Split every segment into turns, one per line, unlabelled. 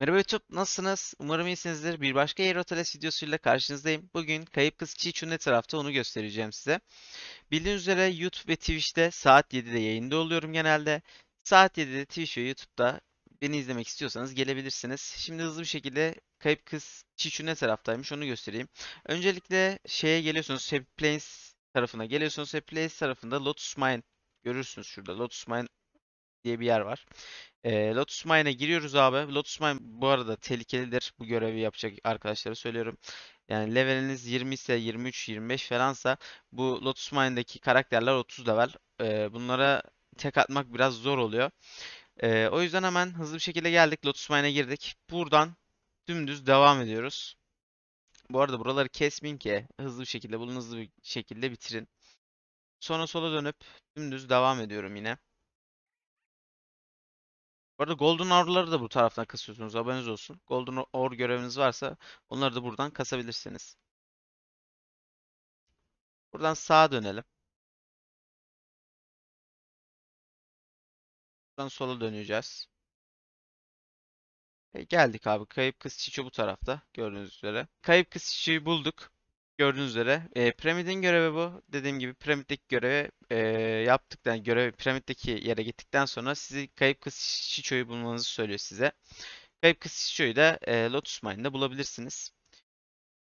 Merhaba YouTube, nasılsınız? Umarım iyisinizdir. Bir başka yer Aeroteles videosuyla karşınızdayım. Bugün kayıp kız Çiçu ne tarafta onu göstereceğim size. Bildiğiniz üzere YouTube ve Twitch'te saat 7'de yayında oluyorum genelde. Saat 7'de Twitch ve YouTube'da beni izlemek istiyorsanız gelebilirsiniz. Şimdi hızlı bir şekilde kayıp kız Çiçu ne taraftaymış onu göstereyim. Öncelikle şeye geliyorsunuz, Happy Plains tarafına geliyorsunuz. Happy Plains tarafında Lotus Mine görürsünüz şurada. Lotus Mine diye bir yer var. E, Lotus Mine'e giriyoruz abi. Lotus Mine bu arada tehlikelidir. Bu görevi yapacak arkadaşlara söylüyorum. Yani leveliniz 20 ise 23, 25 falansa bu Lotus Mine'daki karakterler 30 level. E, bunlara tek atmak biraz zor oluyor. E, o yüzden hemen hızlı bir şekilde geldik. Lotus Mine'e girdik. Buradan dümdüz devam ediyoruz. Bu arada buraları kesmeyin ki hızlı bir şekilde bulun hızlı bir şekilde bitirin. Sonra sola dönüp dümdüz devam ediyorum yine. Bu arada Golden Or'ları da bu taraftan kasıyorsunuz. Haberiniz olsun. Golden Or göreviniz varsa onları da buradan kasabilirsiniz.
Buradan sağa dönelim. Buradan sola döneceğiz.
E, geldik abi. Kayıp kız çiçeği bu tarafta. Gördüğünüz üzere. Kayıp kız çiçeği bulduk. Gördüğünüz üzere e, piramidin görevi bu. Dediğim gibi piramitteki görevi e, yaptıktan görevi piramitteki yere gittikten sonra sizi kayıp kız Şicho'yu bulmanızı söylüyor size. Kayıp kız Şicho'yu de e, Lotus Mine'de bulabilirsiniz.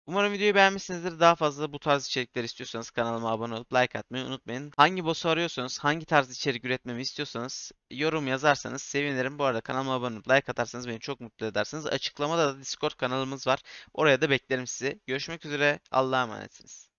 Umarım videoyu beğenmişsinizdir. Daha fazla bu tarz içerikler istiyorsanız kanalıma abone olup like atmayı unutmayın. Hangi boss'u arıyorsanız, hangi tarz içerik üretmemi istiyorsanız yorum yazarsanız sevinirim. Bu arada kanalıma abone olup like atarsanız beni çok mutlu edersiniz. Açıklamada da Discord kanalımız var. Oraya da beklerim sizi. Görüşmek üzere. Allah'a
emanetsiniz.